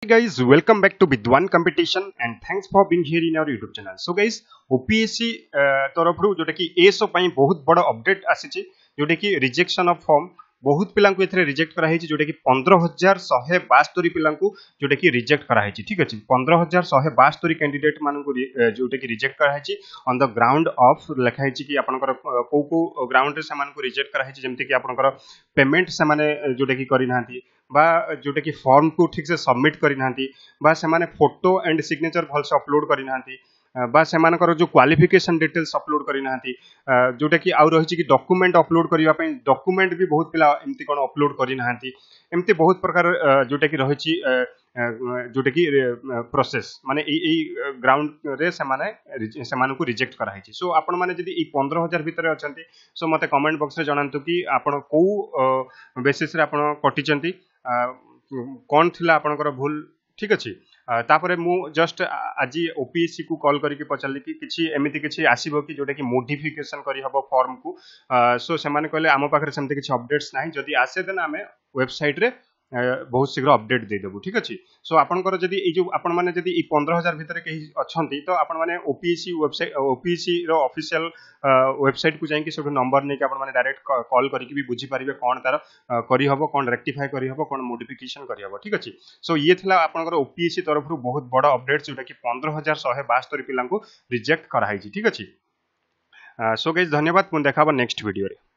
Hey guys, welcome back to Bidwan Competition and thanks for being here in our YouTube channel. So guys, OPSC तरफ जो कि SO बहुत बड़ update आसी जोटा कि रिजेक्शन अफ फर्म বহুত পিলানকু ইথরে রিজেক্ট করা হাচি জোটে কি 15172 পিলানকু জোটে কি রিজেক্ট করা হাচি ঠিক আছে 15172 ক্যান্ডিডেট মানকু জোটে কি রিজেক্ট করা হাচি অন দা গ্রাউন্ড অফ লেখা হাচি কি আপনক কোকৌ গ্রাউন্ডে সামানকু রিজেক্ট করা হাচি জেমতি কি আপনক পেমেন্ট সে মানে জোটে কি করি নাନ୍ତି বা জোটে কি ফর্ম কো ঠিক সে সাবমিট করি নাନ୍ତି বা সে মানে ফটো এন্ড সিগনেচার ভালস আপলোড করি নাନ୍ତି বা সেমানকর যে কোয়ালিফিকেসন ডিটেলস অপলোড করে না যেটা কি আউ রয়েছে কি ডকুমেন্ট অপলোড করা ডকুমেন্ট বি বহুত পিলা এমতি কোণ অপলোড করে না এমতি বহুত প্রকার যেটা কি রয়েছে যেটা কি প্রসেস মানে এই এই গ্রাউন্ডরে সেমানে সেমানকু রিজেক্ট করা হয়েছে সো আপন মানে যদি এই 15000 ভিতরে অছন্তি সো মতে কমেন্ট বক্সরে জনান্তু কি আপন কোউ বেসিস রে আপন কটিচন্তি কোন থিলা আপনকৰ ভুল ঠিক আছে ତାପରେ ମୁଁ ଜଷ୍ଟ ଆଜି ଓପିଏସ୍ସିକୁ କଲ୍ କରିକି ପଚାରିଲି କି କିଛି ଏମିତି କିଛି ଆସିବ କି ଯେଉଁଟାକି ମୋଡିଫିକେସନ୍ କରିହେବ ଫର୍ମକୁ ସୋ ସେମାନେ କହିଲେ ଆମ ପାଖରେ ସେମିତି କିଛି ଅପଡେଟ୍ସ ନାହିଁ ଯଦି ଆସେ ଦେନ୍ ଆମେ ୱେବସାଇଟ୍ରେ ବହୁତ ଶୀଘ୍ର ଅପଡେଟ୍ ଦେଇଦେବୁ ଠିକ୍ ଅଛି ସୋ ଆପଣଙ୍କର ଯଦି ଏଇ ଯେଉଁ ଆପଣମାନେ ଯଦି ଏଇ ପନ୍ଦର ହଜାର ଭିତରେ କେହି ଅଛନ୍ତି ତ ଆପଣମାନେ ଓପିସି ୱେବସାଇଟ୍ ଓପିସିର ଅଫିସିଆଲ ୱେବସାଇଟ୍କୁ ଯାଇକି ସେଠୁ ନମ୍ବର ନେଇକି ଆପଣମାନେ ଡାଇରେକ୍ଟ କଲ୍ କରିକି ବି ବୁଝିପାରିବେ କ'ଣ ତା'ର କରିହେବ କ'ଣ ରେକ୍ଟିଫାଏ କରିହେବ କ'ଣ ମୋଡିଫିକେସନ୍ କରିହେବ ଠିକ୍ ଅଛି ସୋ ଇଏ ଥିଲା ଆପଣଙ୍କର ଓପିଏସି ତରଫରୁ ବହୁତ ବଡ଼ ଅପଡେଟ୍ ଯେଉଁଟାକି ପନ୍ଦର ହଜାର ଶହେ ବାସ୍ତରି ପିଲାଙ୍କୁ ରିଜେକ୍ଟ କରାହେଇଛି ଠିକ୍ ଅଛି ସୋ ଗେଜ୍ ଧନ୍ୟବାଦ ମୁଁ ଦେଖା ହେବ ନେକ୍ସଟ ଭିଡ଼ିଓରେ